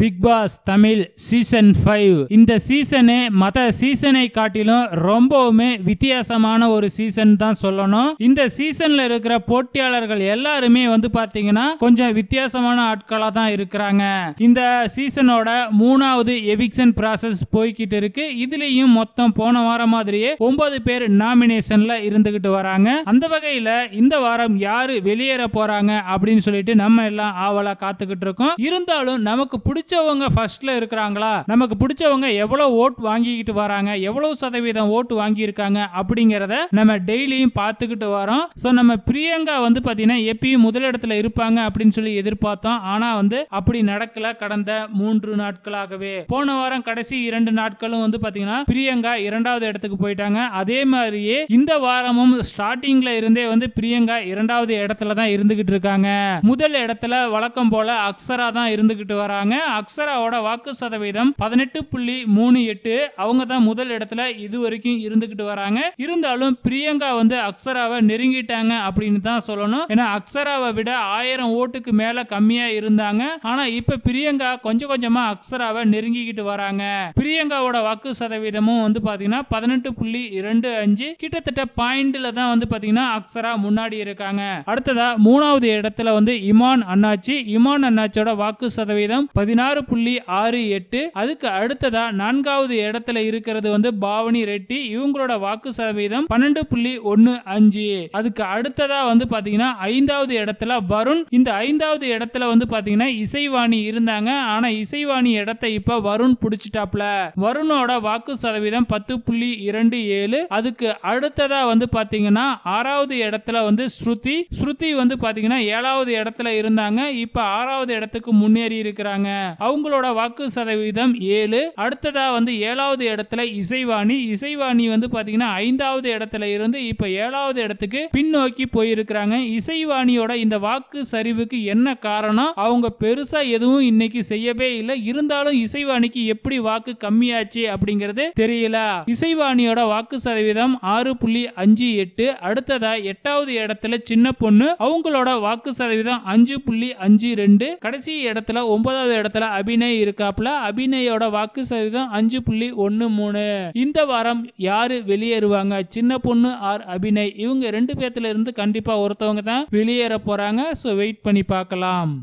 big Boss Tamil season five இந்த சீசனே மற்ற சீசனை காட்டிலும் ரொம்பவுமே வித்தியாசமான ஒரு சீசன் தான் சொல்லணும் இந்த சீசன்ல இருக்கிற போட்டியாளர்கள் எல்லாருமே வந்து பாத்தீங்கன்னா கொஞ்சம் வித்தியாசமான ஆட்களா தான் இருக்கிறாங்க இந்த சீசனோட மூணாவது எவிக்ஷன் ப்ராசஸ் போய்கிட்டு இருக்கு இதுலயும் மொத்தம் போன வாரம் மாதிரியே ஒன்பது பேர் நாமினேஷன்ல இருந்துகிட்டு வராங்க அந்த வகையில இந்த வாரம் யாரு வெளியேற போறாங்க அப்படின்னு சொல்லிட்டு நம்ம எல்லாம் ஆவலா காத்துக்கிட்டு இருக்கோம் இருந்தாலும் நமக்கு பிடிச்ச பிடிச்சவங்க ஃபர்ஸ்ட்ல இருக்கிறாங்களா நமக்கு பிடிச்சவங்க எவ்வளவு ஓட் வாங்கிக்கிட்டு வராங்க எவ்வளவு சதவீதம் ஓட்டு வாங்கியிருக்காங்க அப்படிங்கிறத நம்ம டெய்லியும் பார்த்துக்கிட்டு வரோம் ஸோ நம்ம பிரியங்கா வந்து பார்த்தீங்கன்னா எப்பயும் முதலிடத்தில் இருப்பாங்க அப்படின்னு சொல்லி எதிர்பார்த்தோம் ஆனால் வந்து அப்படி நடக்கல கடந்த மூன்று நாட்களாகவே போன வாரம் கடைசி இரண்டு நாட்களும் வந்து பார்த்தீங்கன்னா பிரியங்கா இரண்டாவது இடத்துக்கு போயிட்டாங்க அதே மாதிரியே இந்த வாரமும் ஸ்டார்டிங்ல இருந்தே வந்து பிரியங்கா இரண்டாவது இடத்துல தான் இருந்துகிட்டு இருக்காங்க முதல் இடத்துல வழக்கம் போல அக்ஸரா தான் இருந்துகிட்டு வராங்க அக்ஸராவோட வாக்கு சதவீதம் பதினெட்டு புள்ளி மூணு எட்டு அவங்க தான் முதல் இடத்துல இது வரைக்கும் இருந்துகிட்டு வராங்க இருந்தாலும் பிரியங்கா வந்து அக்ஸராவை நெருங்கிட்டாங்க அப்படின்னு தான் சொல்லணும் ஏன்னா அக்ஸராவை விட ஆயிரம் ஓட்டுக்கு மேல கம்மியா இருந்தாங்க ஆனா இப்ப பிரியங்கா கொஞ்சம் கொஞ்சமா அக்ஸராவை நெருங்கிக்கிட்டு வராங்க பிரியங்காவோட வாக்கு சதவீதமும் வந்து பாத்தீங்கன்னா பதினெட்டு புள்ளி இரண்டு அஞ்சு கிட்டத்தட்ட பாயிண்ட்ல தான் வந்து பாத்தீங்கன்னா அக்ஸரா முன்னாடி இருக்காங்க அடுத்ததா மூணாவது இடத்துல வந்து இமான் அண்ணாச்சி இமான் அண்ணாச்சியோட வாக்கு சதவீதம் பதினாறு பதினாறு புள்ளி ஆறு எட்டு அதுக்கு அடுத்ததா நான்காவது இடத்துல இருக்கிறது வந்து பாவனி ரெட்டி இவங்களோட வாக்கு சதவீதம் பன்னெண்டு புள்ளி ஒன்னு அஞ்சு அதுக்கு அடுத்ததா வந்து பாத்தீங்கன்னா ஐந்தாவது இடத்துல வருண் இந்த ஐந்தாவது இடத்துல வந்து பாத்தீங்கன்னா இசைவாணி இருந்தாங்க ஆனா இசைவாணி இடத்தை இப்ப வருண் பிடிச்சிட்டாப்ல வருணோட வாக்கு சதவீதம் பத்து புள்ளி இரண்டு ஏழு அதுக்கு அடுத்ததா வந்து பாத்தீங்கன்னா ஆறாவது இடத்துல வந்து ஸ்ருதி ஸ்ருதி வந்து பாத்தீங்கன்னா ஏழாவது இடத்துல இருந்தாங்க இப்ப ஆறாவது இடத்துக்கு முன்னேறி இருக்கிறாங்க அவங்களோட வாக்கு சதவீதம் ஏழு அடுத்ததா வந்து ஏழாவது இடத்துல இசைவாணி இசைவாணி வந்து பாத்தீங்கன்னா ஐந்தாவது இடத்துல இருந்து இப்ப ஏழாவது இடத்துக்கு பின்னோக்கி போயிருக்கிறாங்க இசைவாணியோட இந்த வாக்கு சரிவுக்கு என்ன காரணம் அவங்க பெருசா எதுவும் இன்னைக்கு செய்யவே இல்லை இருந்தாலும் இசைவாணிக்கு எப்படி வாக்கு கம்மியாச்சு அப்படிங்கிறது தெரியல இசைவாணியோட வாக்கு சதவீதம் ஆறு புள்ளி அஞ்சு எட்டு அடுத்ததா எட்டாவது இடத்துல சின்ன பொண்ணு அவங்களோட வாக்கு சதவீதம் அஞ்சு புள்ளி அஞ்சு ரெண்டு கடைசி இடத்துல ஒன்பதாவது இடத்துல படத்துல அபிநய் இருக்காப்ல அபிநயோட வாக்கு சதவீதம் அஞ்சு புள்ளி ஒன்னு மூணு இந்த வாரம் யாரு வெளியேறுவாங்க சின்ன பொண்ணு ஆர் அபிநய் இவங்க ரெண்டு பேர்த்துல இருந்து கண்டிப்பா ஒருத்தவங்க தான் வெளியேற போறாங்க சோ வெயிட் பண்ணி பார்க்கலாம்